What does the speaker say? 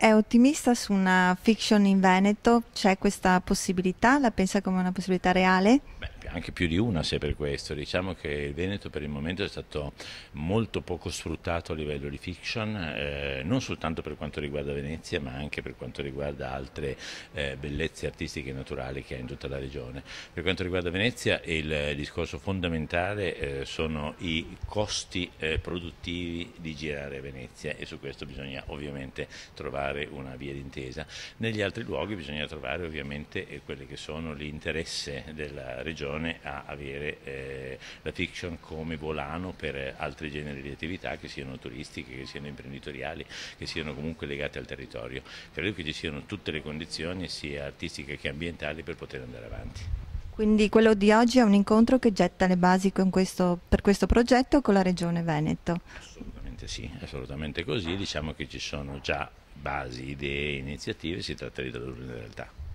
È ottimista su una fiction in Veneto? C'è questa possibilità? La pensa come una possibilità reale? Beh, anche più di una sia per questo. Diciamo che il Veneto per il momento è stato molto poco sfruttato a livello di fiction, eh, non soltanto per quanto riguarda Venezia, ma anche per quanto riguarda altre eh, bellezze artistiche e naturali che ha in tutta la regione. Per quanto riguarda Venezia, il discorso fondamentale eh, sono i costi eh, produttivi di girare a Venezia e su questo bisogna ovviamente trovare una via d'intesa. Negli altri luoghi bisogna trovare ovviamente eh, quelli che sono l'interesse della regione attenzione a avere eh, la fiction come volano per altri generi di attività che siano turistiche, che siano imprenditoriali, che siano comunque legate al territorio. Credo che ci siano tutte le condizioni sia artistiche che ambientali per poter andare avanti. Quindi quello di oggi è un incontro che getta le basi questo, per questo progetto con la Regione Veneto. Assolutamente sì, assolutamente così, diciamo che ci sono già basi, idee, iniziative, si tratta di tradurre in realtà.